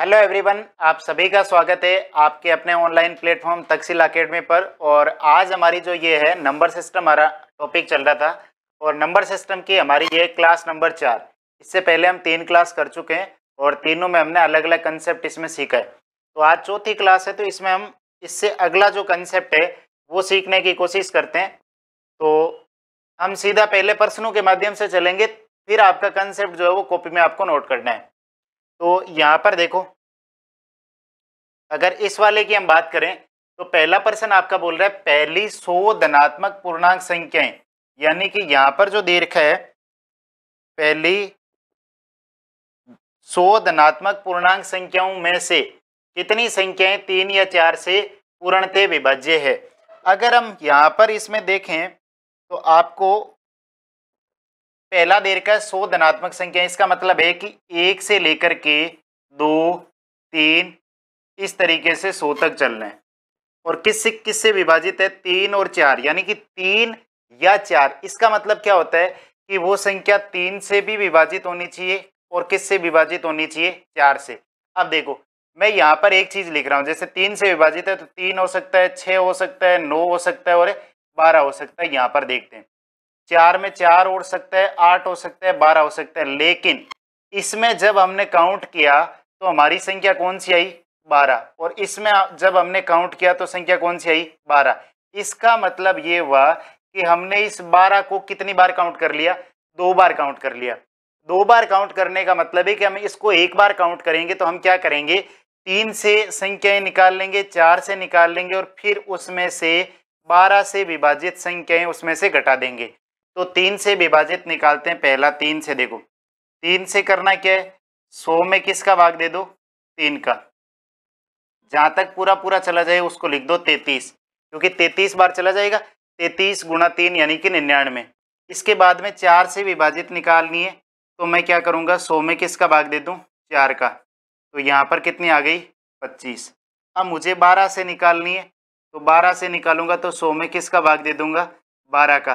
hello everyone आप सभी का स्वागत है आपके अपने ऑनलाइन प्लेटफॉर्म तकसील अकेडमी पर और आज हमारी जो ये है नंबर सिस्टम हमारा टॉपिक चल रहा था और नंबर सिस्टम की हमारी ये क्लास नंबर चार इससे पहले हम तीन क्लास कर चुके हैं और तीनों में हमने अलग अलग कंसेप्ट इसमें सीखा है तो आज चौथी क्लास है तो इसमें हम इससे अगला जो कंसेप्ट है वो सीखने की कोशिश करते हैं तो हम सीधा पहले प्रश्नों के माध्यम से चलेंगे फिर आपका कंसेप्ट जो है वो कॉपी में आपको नोट करना है तो यहाँ पर देखो अगर इस वाले की हम बात करें तो पहला पर्सन आपका बोल रहा है पहली सौ धनात्मक पूर्णांक संख्याएं यानी कि यहाँ पर जो दीर्घ है पहली सौ धनात्मक पूर्णांक संख्याओं में से कितनी संख्याएं तीन या चार से पूर्णतः विभाज्य है अगर हम यहाँ पर इसमें देखें तो आपको पहला दे रखा है सौ धनात्मक संख्या इसका मतलब है कि एक से लेकर के दो तीन इस तरीके से सौ तक चल रहे और किस से किस से विभाजित है तीन और चार यानी कि तीन या चार इसका मतलब क्या होता है कि वो संख्या तीन से भी विभाजित होनी चाहिए और किस से विभाजित होनी चाहिए चार से अब देखो मैं यहाँ पर एक चीज लिख रहा हूँ जैसे तीन से विभाजित है तो तीन हो सकता है छः हो सकता है नौ हो सकता है और बारह हो सकता है यहाँ पर देखते हैं चार में चार उड़ सकता है आठ हो सकता है बारह हो सकता है लेकिन इसमें जब हमने काउंट किया तो हमारी संख्या कौन सी आई बारह और इसमें जब हमने काउंट किया तो संख्या कौन सी आई बारह इसका मतलब ये हुआ कि हमने इस बारह को कितनी बार काउंट कर लिया दो बार काउंट कर लिया दो बार काउंट करने का मतलब है कि हम इसको एक बार काउंट करेंगे तो हम क्या करेंगे तीन से संख्याएं निकाल लेंगे चार से निकाल लेंगे और फिर उसमें से बारह से विभाजित संख्याएं उसमें से घटा देंगे तो तीन से विभाजित निकालते हैं पहला तीन से देखो तीन से करना क्या है सौ में किसका भाग दे दो तीन का जहां तक पूरा पूरा चला जाए उसको लिख दो तैतीस क्योंकि तैतीस बार चला जाएगा तैतीस गुणा तीन यानी कि निन्यानवे इसके बाद में चार से विभाजित निकालनी है तो मैं क्या करूँगा सौ में किसका भाग दे दूँ चार का तो यहाँ पर कितनी आ गई पच्चीस अब मुझे बारह से निकालनी है तो बारह से निकालूंगा तो सौ में किसका भाग दे दूंगा बारह का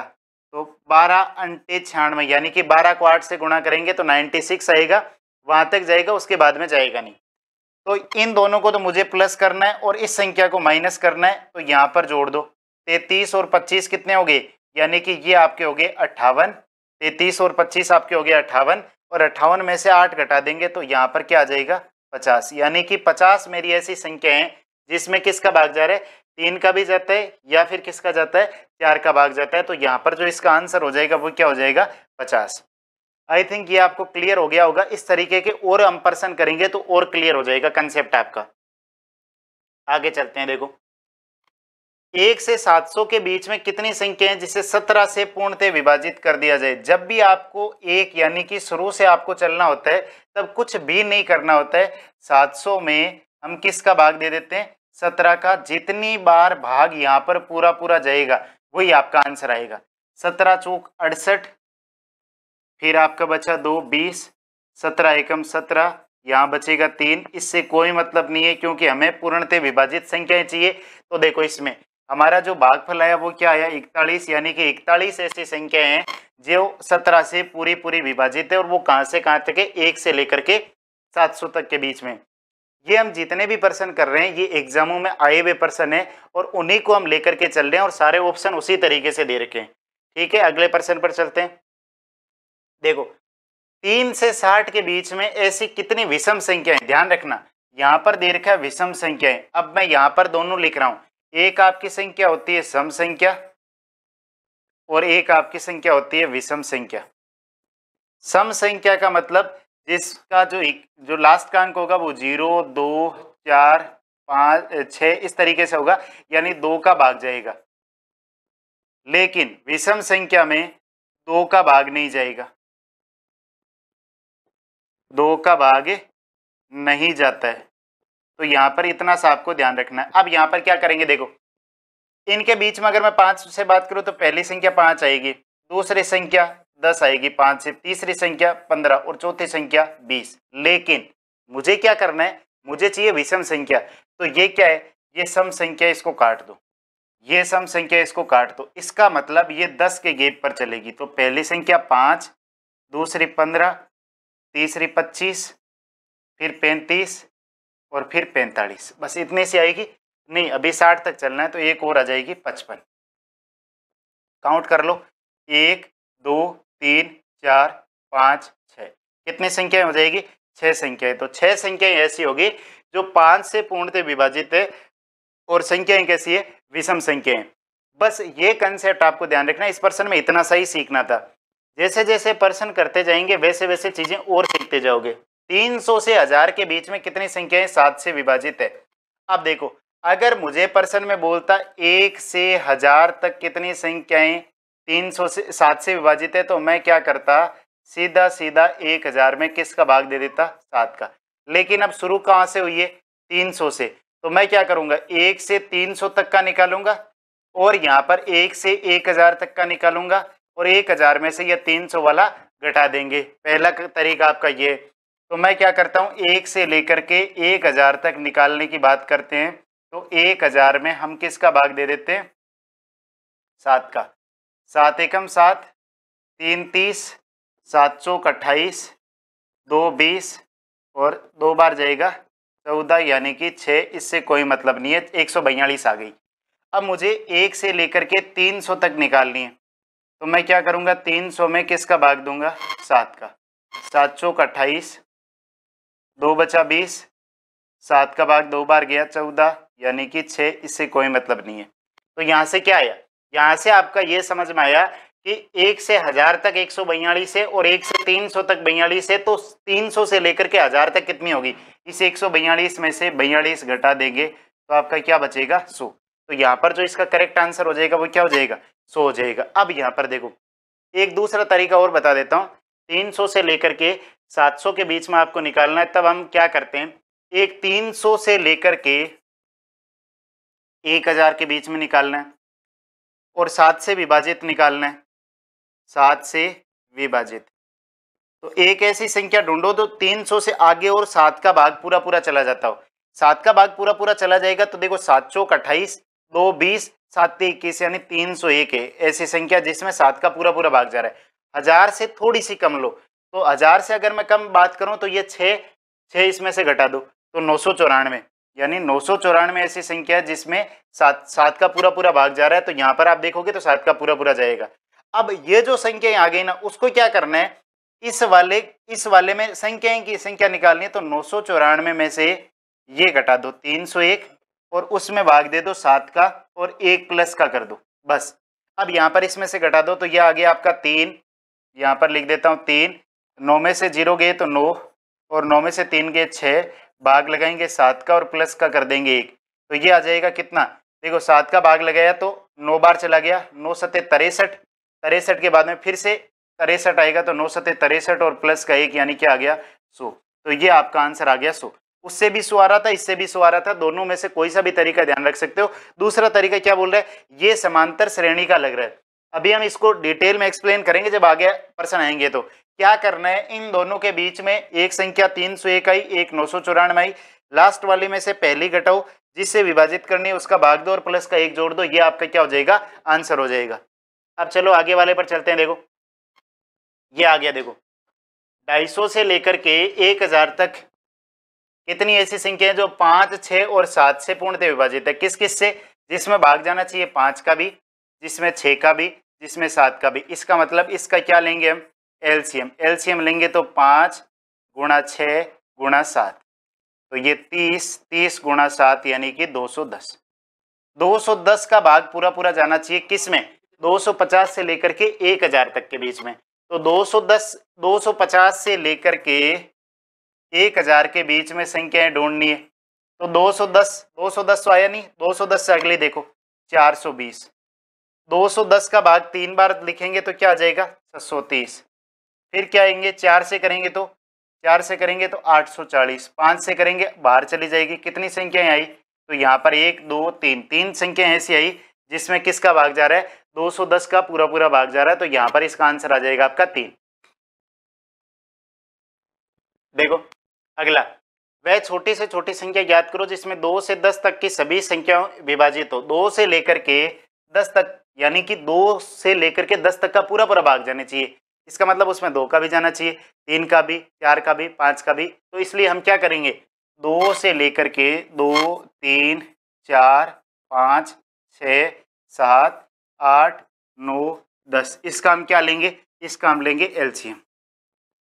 तो बारह अंटे छियानवे यानी कि बारह को आठ से गुणा करेंगे तो नाइन्टी सिक्स आएगा वहाँ तक जाएगा उसके बाद में जाएगा नहीं तो इन दोनों को तो मुझे प्लस करना है और इस संख्या को माइनस करना है तो यहाँ पर जोड़ दो तैतीस और पच्चीस कितने हो गए यानी कि ये आपके हो गए अट्ठावन तैतीस और पच्चीस आपके हो गए अट्ठावन और अट्ठावन में से आठ घटा देंगे तो यहाँ पर क्या आ जाएगा पचास यानी कि पचास मेरी ऐसी संख्या है जिसमें किसका भाग जा रहा है तीन का भी जाता है या फिर किसका जाता है चार का भाग जाता है तो यहाँ पर जो इसका आंसर हो जाएगा वो क्या हो जाएगा पचास आई थिंक ये आपको क्लियर हो गया होगा इस तरीके के और अंपर्सन करेंगे तो और क्लियर हो जाएगा कंसेप्ट आपका आगे चलते हैं देखो एक से सात सौ के बीच में कितनी संख्या है जिसे सत्रह से पूर्णतः विभाजित कर दिया जाए जब भी आपको एक यानी कि शुरू से आपको चलना होता है तब कुछ भी नहीं करना होता है सात सौ में हम किसका भाग दे देते हैं सत्रह का जितनी बार भाग यहाँ पर पूरा पूरा जाएगा वही आपका आंसर आएगा सत्रह चौक अड़सठ फिर आपका बचा दो बीस सत्रह एकम सत्रह यहाँ बचेगा तीन इससे कोई मतलब नहीं है क्योंकि हमें पूर्णतः विभाजित संख्याएं चाहिए तो देखो इसमें हमारा जो भागफल आया वो क्या आया इकतालीस यानी कि इकतालीस ऐसी संख्याएं हैं जो सत्रह से पूरी पूरी विभाजित है और वो कहाँ से कहाँ तक है एक से लेकर के सात सौ तक के बीच में ये हम जितने भी पर्सन कर रहे हैं ये एग्जामों में आए हुए पर्सन है और उन्हीं को हम लेकर के चल रहे हैं और सारे ऑप्शन उसी तरीके से दे रखे हैं ठीक है अगले पर्सन पर चलते हैं देखो तीन से साठ के बीच में ऐसी कितनी विषम संख्याएं ध्यान रखना यहाँ पर दे रखा है विषम संख्याएं अब मैं यहाँ पर दोनों लिख रहा हूँ एक आपकी संख्या होती है सम संख्या और एक आपकी संख्या होती है विषम संख्या सम संख्या का मतलब जिसका जो जो लास्ट का अंक होगा वो जीरो दो चार पाँच छः इस तरीके से होगा यानी दो का भाग जाएगा लेकिन विषम संख्या में दो का भाग नहीं जाएगा दो का भाग नहीं जाता है तो यहाँ पर इतना सा आपको ध्यान रखना है अब यहाँ पर क्या करेंगे देखो इनके बीच में अगर मैं पाँच से बात करूँ तो पहली संख्या पाँच आएगी दूसरी संख्या दस आएगी पांच से तीसरी संख्या पंद्रह और चौथी संख्या बीस लेकिन मुझे क्या करना है मुझे चाहिए विषम संख्या तो ये क्या है ये सम संख्या इसको काट दो ये सम संख्या इसको काट दो इसका मतलब ये दस के गेप पर चलेगी तो पहली संख्या पांच दूसरी पंद्रह तीसरी पच्चीस फिर पैंतीस और फिर पैंतालीस बस इतने से आएगी नहीं अभी साठ तक चलना है तो एक और आ जाएगी पचपन काउंट कर लो एक दो तीन चार पाँच छ कितनी संख्याएं हो जाएगी छः संख्याएं तो छह संख्याएं ऐसी होगी जो पाँच से पूर्णतः विभाजित है और संख्याएं कैसी है विषम संख्याएं बस ये कंसेप्ट आपको ध्यान रखना इस प्रश्न में इतना सा ही सीखना था जैसे जैसे प्रश्न करते जाएंगे वैसे वैसे चीज़ें और सीखते जाओगे 300 से हजार के बीच में कितनी संख्याएं सात से विभाजित है अब देखो अगर मुझे प्रश्न में बोलता एक से हजार तक कितनी संख्याएं तीन सौ से सात से विभाजित है तो मैं क्या करता सीधा सीधा एक हजार में किसका भाग दे देता सात का लेकिन अब शुरू कहाँ से हुई है तीन सौ से तो मैं क्या करूँगा एक से तीन सौ तक का निकालूंगा और यहाँ पर एक से एक हजार तक का निकालूंगा और एक हजार में से यह तीन सौ वाला घटा देंगे पहला तरीका आपका ये तो मैं क्या करता हूँ एक से लेकर के एक हजार तक निकालने की बात करते हैं तो एक हजार में हम किसका भाग दे देते हैं सात का सात एकम सात तीन तीस सात सौ अट्ठाईस दो बीस और दो बार जाएगा चौदह यानी कि छः इससे कोई मतलब नहीं है एक सौ बयालीस आ गई अब मुझे एक से लेकर के तीन सौ तक निकालनी है तो मैं क्या करूँगा तीन सौ में किसका भाग दूंगा सात का सात सौ अट्ठाईस दो बचा बीस सात का भाग दो बार गया चौदह यानी कि छः इससे कोई मतलब नहीं है तो यहाँ से क्या आया यहाँ से आपका ये समझ में आया कि एक से हजार तक एक सौ बयालीस है और एक से तीन सौ तक बयालीस है तो तीन सौ से लेकर के हजार तक कितनी होगी इस एक सौ बयालीस में से बयालीस घटा देंगे तो आपका क्या बचेगा सो तो यहाँ पर जो इसका करेक्ट आंसर हो जाएगा वो क्या हो जाएगा सो हो जाएगा अब यहाँ पर देखो एक दूसरा तरीका और बता देता हूँ तीन सौ से लेकर के सात सौ के बीच में आपको निकालना है तब हम क्या करते हैं एक तीन सौ से लेकर के एक हजार के बीच में निकालना है और सात से विभाजित निकालना है सात से विभाजित तो एक ऐसी संख्या ढूंढो तो सौ से आगे और सात का भाग पूरा पूरा चला जाता हो सात का भाग पूरा पूरा चला जाएगा तो देखो सात सौ अट्ठाईस दो बीस सात इक्कीस यानी तीन सौ एक है ऐसी संख्या जिसमें सात का पूरा पूरा भाग जा रहा है हजार से थोड़ी सी कम लो तो हजार से अगर मैं कम बात करूं तो ये छः छह इसमें से घटा दो तो नौ सौ चौरानवे यानी नौ सौ चौरानवे ऐसी संख्या है जिसमें सात सात का पूरा पूरा भाग जा रहा है तो यहाँ पर आप देखोगे तो सात का पूरा पूरा जाएगा अब ये जो संख्या आ गई ना उसको क्या करना है इस वाले इस वाले में संख्या की संख्या निकालनी है तो नौ सौ चौरानवे में से ये घटा दो तीन सौ एक और उसमें भाग दे दो सात का और एक प्लस का कर दो बस अब यहाँ पर इसमें से घटा दो तो यह आ गया आपका तीन यहाँ पर लिख देता हूँ तीन नौ में से जीरो गए तो नौ और नौ में से तीन गए छः भाग लगाएंगे सात का और प्लस का कर देंगे एक तो ये आ जाएगा कितना देखो सात का भाग लगाया तो नौ बार चला गया नौ सत्य तिरसठ तिरसठ के बाद में फिर से तिरसठ आएगा तो नौ सत्य तिरसठ और प्लस का एक यानी क्या आ गया सो तो ये आपका आंसर आ गया सो उससे भी सो आ रहा था इससे भी सो आ रहा था दोनों में से कोई सा भी तरीका ध्यान रख सकते हो दूसरा तरीका क्या बोल रहा है ये समांतर श्रेणी का लग रहा है अभी हम इसको डिटेल में एक्सप्लेन करेंगे जब आगे पर्सन आएंगे तो क्या करना है इन दोनों के बीच में एक संख्या तीन सौ एक आई एक नौ सौ चौरानवे आई लास्ट वाली में से पहली घटाओ जिससे विभाजित करनी है उसका भाग दो और प्लस का एक जोड़ दो ये आपका क्या हो जाएगा आंसर हो जाएगा अब चलो आगे वाले पर चलते हैं देखो ये आ गया देखो ढाई सौ से लेकर के एक हजार तक कितनी ऐसी संख्या है जो पांच छ और सात से पूर्णतः विभाजित है किस किस से जिसमें भाग जाना चाहिए पांच का भी जिसमें छह का भी जिसमें सात का भी इसका मतलब इसका क्या लेंगे हम एलसीएम एलसीएम लेंगे तो पाँच गुणा छः गुणा सात तो ये तीस तीस गुणा सात यानी कि दो सौ दस दो सौ दस का भाग पूरा पूरा जाना चाहिए किस में दो सौ पचास से लेकर के एक हजार तक के बीच में तो दो सौ दस दो सौ पचास से लेकर के एक हजार के बीच में संख्याएं ढूंढनी है तो सौ दस तो आया नहीं दो सौ दस से अगली देखो चार सौ बीस दो सौ दस का भाग तीन बार लिखेंगे तो क्या आ जाएगा छह सौ तीस फिर क्या आएंगे चार से करेंगे तो चार से करेंगे तो 840 पाँच से करेंगे बाहर चली जाएगी कितनी संख्याएं आई तो यहाँ पर एक दो तीन तीन संख्याएं ऐसी आई जिसमें किसका भाग जा रहा है 210 का पूरा पूरा भाग जा रहा है तो यहाँ पर इसका आंसर आ जाएगा आपका तीन देखो अगला वह छोटी से छोटी संख्या याद करो जिसमें दो से दस तक की सभी संख्याओं विभाजित हो दो से लेकर के दस तक यानी कि दो से लेकर के दस तक का पूरा पूरा भाग जाना चाहिए इसका मतलब उसमें दो का भी जाना चाहिए तीन का भी चार का भी पाँच का भी तो इसलिए हम क्या करेंगे दो से लेकर के दो तीन चार पाँच छ सात आठ नौ दस इसका हम क्या लेंगे इसका हम लेंगे एल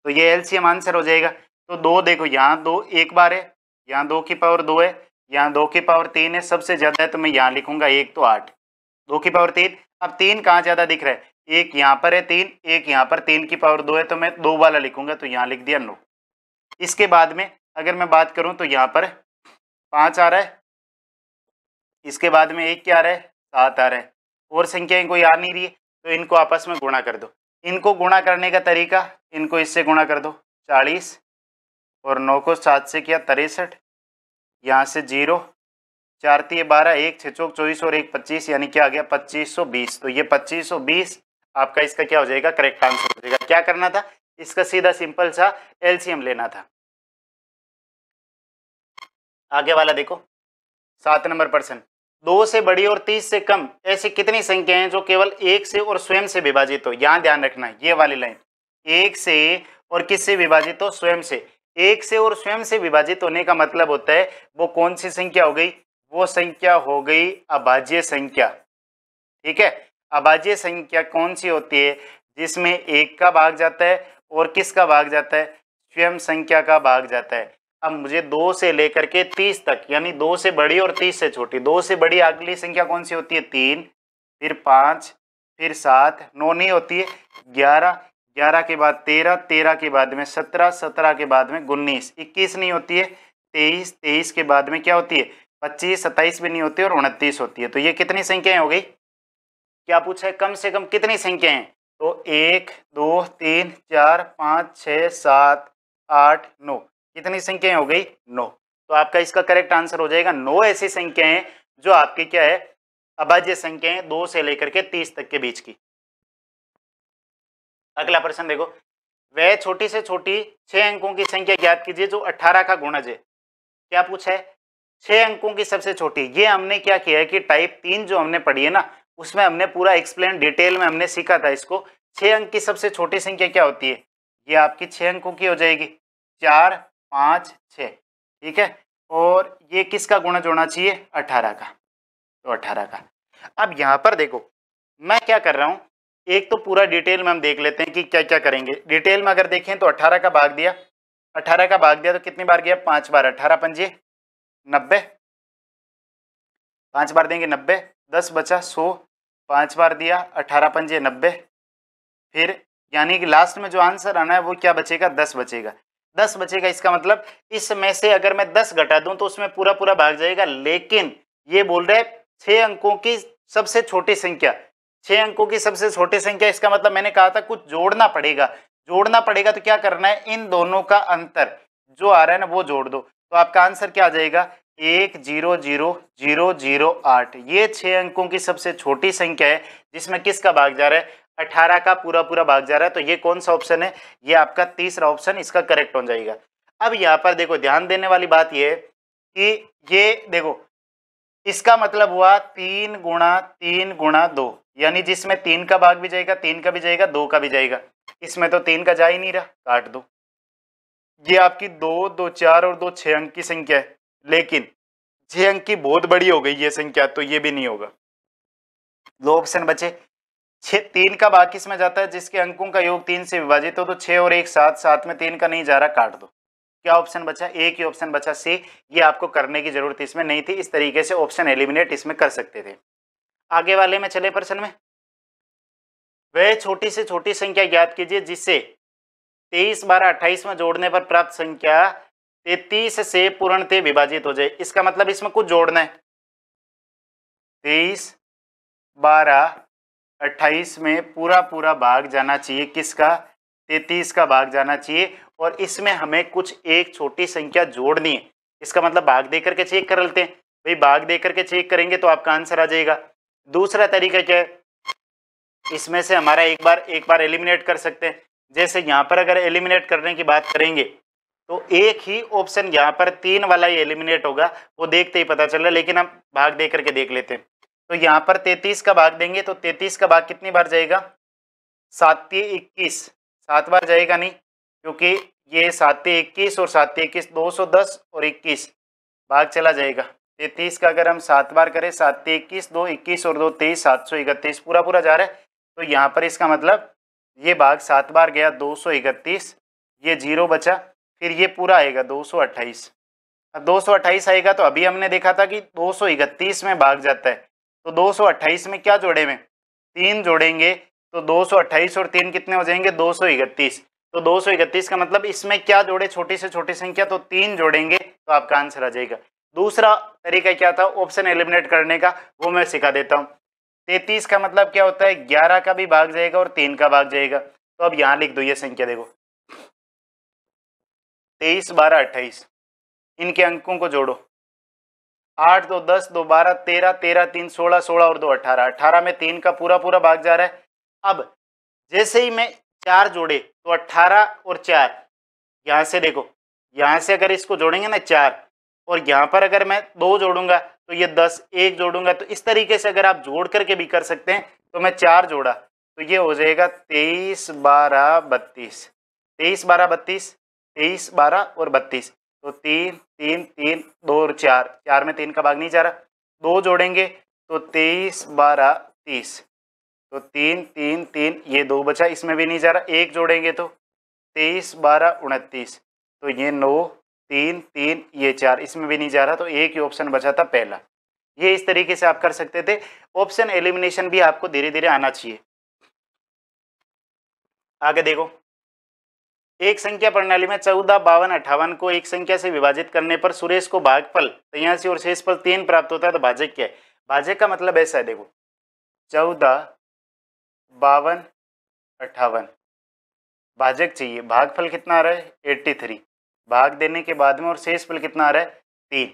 तो ये एल आंसर हो जाएगा तो दो देखो यहाँ दो एक बार है यहाँ दो की पावर दो है यहाँ दो की पावर तीन है सबसे ज़्यादा है तो मैं यहाँ लिखूंगा एक तो आठ दो की पावर तीन अब तीन कहाँ ज़्यादा दिख रहा है एक यहाँ पर है तीन एक यहाँ पर तीन की पावर दो है तो मैं दो वाला लिखूंगा तो यहाँ लिख दिया नौ इसके बाद में अगर मैं बात करूँ तो यहाँ पर पाँच आ रहा है इसके बाद में एक क्या आ रहा है सात आ रहा है और संख्याएं कोई आ नहीं रही है तो इनको आपस में गुणा कर दो इनको गुणा करने का तरीका इनको इससे गुणा कर दो चालीस और नौ को सात से किया तिरसठ यहाँ से जीरो चार तीय बारह एक छः चौक चौबीस और एक पच्चीस यानी क्या आ गया पच्चीस सौ बीस तो ये पच्चीस सौ बीस आपका इसका क्या हो जाएगा करेक्ट आंसर हो जाएगा क्या करना था इसका सीधा सिंपल सा एलसीएम लेना था आगे वाला देखो सात नंबर प्रश्न दो से बड़ी और तीस से कम ऐसी कितनी संख्याएं हैं जो केवल एक से और स्वयं से विभाजित हो यहां ध्यान रखना है ये वाली लाइन एक से और किससे विभाजित हो स्वयं से एक से और स्वयं से विभाजित होने का मतलब होता है वो कौन सी संख्या हो गई वो संख्या हो गई अभाज्य संख्या ठीक है अभाज्य संख्या कौन सी होती है जिसमें एक का भाग जाता है और किसका भाग जाता है स्वयं संख्या का भाग जाता है अब मुझे दो से लेकर के तीस तक यानी दो से बड़ी और तीस से छोटी दो से बड़ी अगली संख्या कौन सी होती है तीन फिर पाँच फिर सात नौ नहीं होती है ग्यारह ग्यारह के बाद तेरह तेरह के बाद में सत्रह सत्रह के बाद में उन्नीस इक्कीस नहीं होती है तेईस तेईस के बाद में क्या होती है पच्चीस सत्ताईस भी नहीं होती और उनतीस होती है तो ये कितनी संख्याएं हो गई क्या पूछा है कम से कम कितनी संख्या है तो एक दो तीन चार पाँच छ सात आठ नौ कितनी संख्या हो गई नौ तो आपका इसका करेक्ट आंसर हो जाएगा नौ ऐसी संख्या है जो आपकी क्या है अभाज्य है दो से लेकर के तीस तक के बीच की अगला प्रश्न देखो वह छोटी से छोटी छह अंकों की संख्या ज्ञात कीजिए जो अठारह का गुणज है क्या पूछा है छह अंकों की सबसे छोटी ये हमने क्या किया है कि टाइप तीन जो हमने पढ़ी है ना उसमें हमने पूरा एक्सप्लेन डिटेल में हमने सीखा था इसको छः अंक की सबसे छोटी संख्या क्या होती है ये आपकी छः अंकों की हो जाएगी चार पाँच छ ठीक है और ये किसका गुणज होना चाहिए अठारह का तो अठारह का अब यहाँ पर देखो मैं क्या कर रहा हूँ एक तो पूरा डिटेल में हम देख लेते हैं कि क्या क्या करेंगे डिटेल में अगर देखें तो अठारह का भाग दिया अठारह का भाग दिया तो कितनी बार गया पाँच बार अठारह पंजे नब्बे पाँच बार देंगे नब्बे दस बचा सौ पांच बार दिया अठारह पंजे नब्बे फिर यानी कि लास्ट में जो आंसर आना है वो क्या बचेगा दस बचेगा दस बचेगा इसका मतलब इसमें से अगर मैं दस घटा दूं तो उसमें पूरा पूरा भाग जाएगा लेकिन ये बोल रहे छह अंकों की सबसे छोटी संख्या छह अंकों की सबसे छोटी संख्या इसका मतलब मैंने कहा था कुछ जोड़ना पड़ेगा जोड़ना पड़ेगा तो क्या करना है इन दोनों का अंतर जो आ रहा है ना वो जोड़ दो तो आपका आंसर क्या आ जाएगा एक जीरो जीरो जीरो जीरो आठ ये छः अंकों की सबसे छोटी संख्या है जिसमें किसका भाग जा रहा है अठारह का पूरा पूरा भाग जा रहा है तो ये कौन सा ऑप्शन है ये आपका तीसरा ऑप्शन इसका करेक्ट हो जाएगा अब यहाँ पर देखो ध्यान देने वाली बात ये है कि ये देखो इसका मतलब हुआ तीन गुणा तीन गुणा दो यानी जिसमें तीन का भाग भी जाएगा तीन का भी जाएगा दो का भी जाएगा इसमें तो तीन का जा ही नहीं रहा काट दो ये आपकी दो दो चार और दो छः अंक की संख्या है लेकिन छह अंक की बहुत बड़ी हो गई ये संख्या तो ये भी नहीं होगा दो ऑप्शन बचे छः तीन का बाकी इसमें जाता है जिसके अंकों का योग तीन से विभाजित हो तो छह और एक साथ साथ में तीन का नहीं जा रहा काट दो क्या ऑप्शन बचा एक ही ऑप्शन बचा सी ये आपको करने की जरूरत इसमें नहीं थी इस तरीके से ऑप्शन एलिमिनेट इसमें कर सकते थे आगे वाले में चले प्रश्न में वह छोटी से छोटी संख्या ज्ञात कीजिए जिससे तेईस बारह अट्ठाईस में जोड़ने पर प्राप्त संख्या तेतीस से पूर्णते विभाजित हो जाए इसका मतलब इसमें कुछ जोड़ना है तेईस बारह अट्ठाईस में पूरा पूरा भाग जाना चाहिए किसका तेतीस का भाग जाना चाहिए और इसमें हमें कुछ एक छोटी संख्या जोड़नी है इसका मतलब भाग दे करके चेक कर लेते हैं भाई भाग दे करके चेक करेंगे तो आपका आंसर आ जाएगा दूसरा तरीका क्या है इसमें से हमारा एक बार एक बार एलिमिनेट कर सकते हैं जैसे यहाँ पर अगर एलिमिनेट करने की बात करेंगे तो एक ही ऑप्शन यहाँ पर तीन वाला ही एलिमिनेट होगा वो देखते ही पता चल रहा है लेकिन हम भाग दे करके देख लेते हैं तो यहाँ पर तैतीस का भाग देंगे तो तैतीस का भाग कितनी बार जाएगा सात इक्कीस सात बार जाएगा नहीं क्योंकि ये सातती इक्कीस और सातती इक्कीस दो सौ दस और इक्कीस भाग चला जाएगा तैतीस का अगर हम सात बार करें सात इक्कीस दो इक्कीस और दो तेईस सात सौ इकतीस पूरा पूरा जा रहा है तो यहाँ पर इसका मतलब ये भाग सात बार गया दो सौ इकतीस ये जीरो बचा फिर ये पूरा आएगा दो सौ अट्ठाईस अब दो सौ अट्ठाईस आएगा तो अभी हमने देखा था कि दो सौ इकतीस में भाग जाता है तो दो सौ अट्ठाईस में क्या जोड़े में तीन जोड़ेंगे तो दो सौ अट्ठाईस और तीन कितने हो जाएंगे दो सौ इकतीस तो दो सौ इकतीस का मतलब इसमें क्या जोड़े छोटी से छोटी संख्या तो तीन जोड़ेंगे तो आपका आंसर आ जाएगा दूसरा तरीका क्या था ऑप्शन एलिमिनेट करने का वो मैं सिखा देता हूँ तैतीस का मतलब क्या होता है ग्यारह का भी भाग जाएगा और तीन का भाग जाएगा तो अब यहाँ लिख दो ये संख्या देखो तेईस बारह अट्ठाईस इनके अंकों को जोड़ो आठ दो दस दो बारह तेरह तेरह तीन सोलह सोलह और दो अट्ठारह अट्ठारह में तीन का पूरा पूरा भाग जा रहा है अब जैसे ही मैं चार जोड़े तो अट्ठारह और चार यहाँ से देखो यहाँ से अगर इसको जोड़ेंगे ना चार और यहाँ पर अगर मैं दो जोड़ूंगा तो ये दस एक जोड़ूंगा तो इस तरीके से अगर आप जोड़ करके भी कर सकते हैं तो मैं चार जोड़ा तो ये हो जाएगा तेईस बारह बत्तीस तेईस बारह बत्तीस तेईस बारह और बत्तीस तो तीन तीन तीन दो और चार चार में तीन का भाग नहीं जा रहा दो जोड़ेंगे तो तेईस बारह तीस तो तीन तीन तीन ये दो बचा इसमें भी नहीं जा रहा एक जोड़ेंगे तो तेईस बारह उनतीस तो ये नौ तीन तीन ये चार इसमें भी नहीं जा रहा तो एक ही ऑप्शन बचा था पहला ये इस तरीके से आप कर सकते थे ऑप्शन एलिमिनेशन भी आपको धीरे धीरे आना चाहिए आगे देखो एक संख्या प्रणाली में चौदह बावन अठावन को एक संख्या से विभाजित करने पर सुरेश को भागफल तयासी तो और शेष फल तीन प्राप्त होता है तो भाजक क्या है भाजक का मतलब ऐसा है देखो चौदह बावन अट्ठावन भाजक चाहिए भागफल कितना आ रहा है एट्टी थ्री भाग देने के बाद में और शेष फल कितना आ रहा है तीन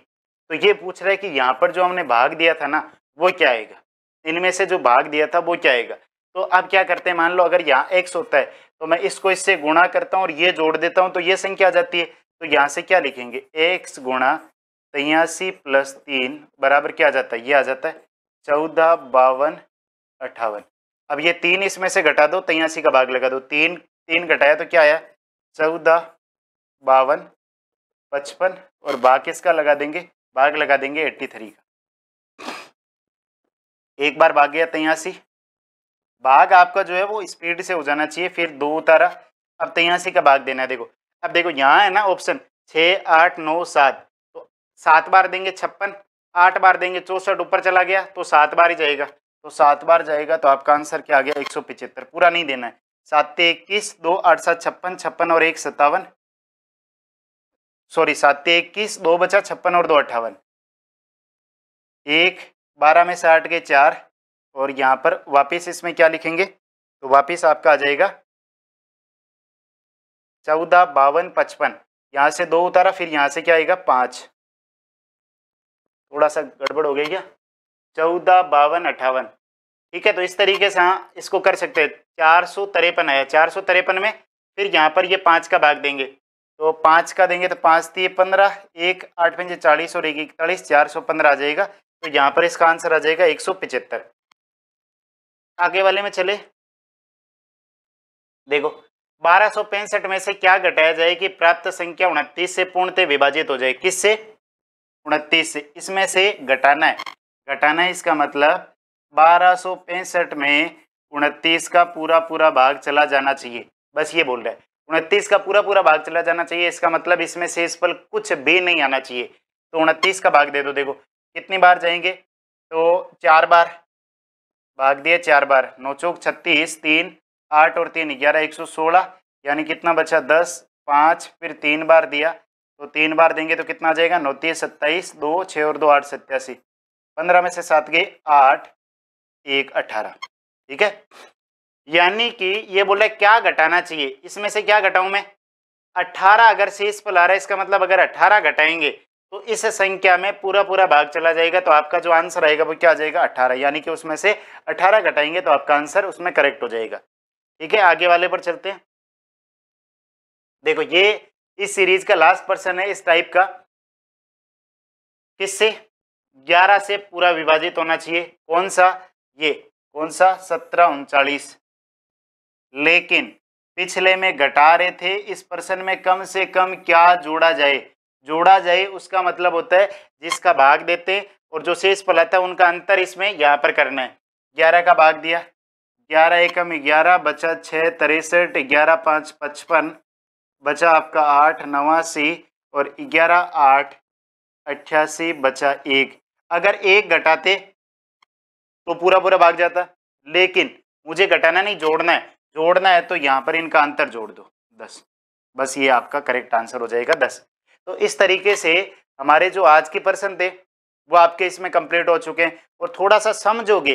तो ये पूछ रहा है कि यहाँ पर जो हमने भाग दिया था ना वो क्या आएगा इनमें से जो भाग दिया था वो क्या आएगा तो अब क्या करते हैं मान लो अगर यहाँ एक्स होता है तो मैं इसको इससे गुणा करता हूँ और ये जोड़ देता हूँ तो ये संख्या आ जाती है तो यहाँ से क्या लिखेंगे एक्स गुणा तयासी प्लस तीन बराबर क्या आ जाता है ये आ जाता है चौदह बावन अट्ठावन अब ये तीन इसमें से घटा दो तयासी का भाग लगा दो तीन तीन घटाया तो क्या आया चौदह बावन पचपन और भाग इसका लगा देंगे भाग लगा देंगे एट्टी थ्री का एक बार भाग गया तयासी भाग आपका जो है वो स्पीड से हो जाना चाहिए फिर दो उतारा अब तेयासी तो का भाग देना है देखो अब देखो यहाँ है ना ऑप्शन छः आठ नौ सात तो सात बार देंगे छप्पन आठ बार देंगे चौसठ ऊपर चला गया तो सात बार ही जाएगा तो सात बार जाएगा तो आपका आंसर क्या आ गया एक सौ पिचहत्तर पूरा नहीं देना है सात इक्कीस दो आठ सात छप्पन छप्पन और एक सत्तावन सॉरी सात इक्कीस दो बचा छप्पन और दो अट्ठावन एक बारह में से आठ के चार और यहाँ पर वापस इसमें क्या लिखेंगे तो वापस आपका आ जाएगा चौदह बावन पचपन यहाँ से दो उतारा फिर यहाँ से क्या आएगा पाँच थोड़ा सा गड़बड़ हो गई क्या चौदह बावन अट्ठावन ठीक है तो इस तरीके से हाँ इसको कर सकते हैं चार सौ तरेपन आया चार सौ तिरपन में फिर यहाँ पर ये पाँच का भाग देंगे तो पाँच का देंगे तो पाँच तीन पंद्रह एक आठ पंजे चालीस और एक इकतालीस चार सौ पंद्रह आ जाएगा तो यहाँ पर इसका आंसर आ जाएगा एक सौ पिचहत्तर आगे वाले में चले देखो बारह सौ पैंसठ में से क्या घटाया जाए कि प्राप्त संख्या उनतीस से पूर्णतः विभाजित हो जाए किससे उनतीस से इसमें से घटाना है घटाना है इसका मतलब बारह सौ पैंसठ में उनतीस का पूरा पूरा भाग चला जाना चाहिए बस ये बोल रहा है उनतीस का पूरा पूरा भाग चला जाना चाहिए इसका मतलब इसमें से इस पर कुछ भी नहीं आना चाहिए तो उनतीस का भाग दे दो देखो कितनी बार जाएंगे तो चार बार भाग दिए चार बार नौ चौक छत्तीस तीन आठ और तीन ग्यारह एक सौ सोलह यानी कितना बचा दस पाँच फिर तीन बार दिया तो तीन बार देंगे तो कितना आ जाएगा नौ तीस सत्ताईस दो छः और दो आठ सत्यासी पंद्रह में से सात गई आठ एक अठारह ठीक है यानी कि ये बोले क्या घटाना चाहिए इसमें से क्या घटाऊं मैं अट्ठारह अगर शेष पर आ रहा है इसका मतलब अगर अट्ठारह घटाएंगे तो इस संख्या में पूरा पूरा भाग चला जाएगा तो आपका जो आंसर आएगा वो क्या आ जाएगा अट्ठारह यानी कि उसमें से अठारह घटाएंगे तो आपका आंसर उसमें करेक्ट हो जाएगा ठीक है आगे वाले पर चलते हैं देखो ये इस सीरीज का लास्ट पर्सन है इस टाइप का किससे ग्यारह से पूरा विभाजित होना चाहिए कौन सा ये कौन सा सत्रह उनचालीस लेकिन पिछले में घटा रहे थे इस पर्सन में कम से कम क्या जोड़ा जाए जोड़ा जाए उसका मतलब होता है जिसका भाग देते हैं और जो शेष पल आता है उनका अंतर इसमें यहाँ पर करना है ग्यारह का भाग दिया ग्यारह एकम ग्यारह बचा छः तिरसठ ग्यारह पाँच पचपन बचा आपका आठ नवासी और ग्यारह आठ अट्ठासी बचा एक अगर एक घटाते तो पूरा पूरा भाग जाता लेकिन मुझे घटाना नहीं जोड़ना है जोड़ना है तो यहाँ पर इनका अंतर जोड़ दो दस बस ये आपका करेक्ट आंसर हो जाएगा दस तो इस तरीके से हमारे जो आज के पर्सन थे वो आपके इसमें कंप्लीट हो चुके हैं और थोड़ा सा समझोगे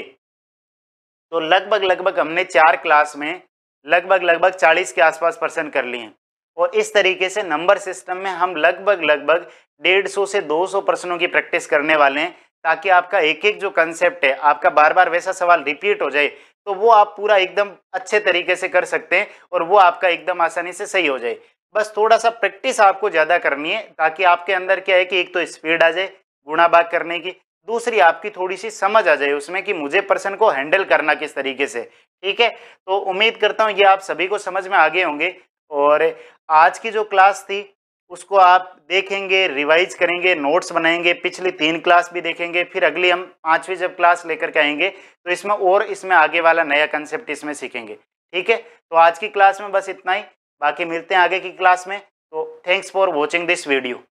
तो लगभग लगभग हमने चार क्लास में लगभग लगभग चालीस के आसपास पर्सन कर लिए हैं और इस तरीके से नंबर सिस्टम में हम लगभग लगभग डेढ़ सौ से दो सौ प्रश्नों की प्रैक्टिस करने वाले हैं ताकि आपका एक एक जो कंसेप्ट है आपका बार बार वैसा सवाल रिपीट हो जाए तो वो आप पूरा एकदम अच्छे तरीके से कर सकते हैं और वो आपका एकदम आसानी से सही हो जाए बस थोड़ा सा प्रैक्टिस आपको ज़्यादा करनी है ताकि आपके अंदर क्या है कि एक तो स्पीड आ जाए गुणा बाग करने की दूसरी आपकी थोड़ी सी समझ आ जाए उसमें कि मुझे पर्सन को हैंडल करना किस तरीके से ठीक है तो उम्मीद करता हूँ ये आप सभी को समझ में आगे होंगे और आज की जो क्लास थी उसको आप देखेंगे रिवाइज करेंगे नोट्स बनाएंगे पिछली तीन क्लास भी देखेंगे फिर अगली हम पांचवी जब क्लास लेकर के आएंगे तो इसमें और इसमें आगे वाला नया कंसेप्ट इसमें सीखेंगे ठीक है तो आज की क्लास में बस इतना ही बाकी मिलते हैं आगे की क्लास में तो thanks for watching this video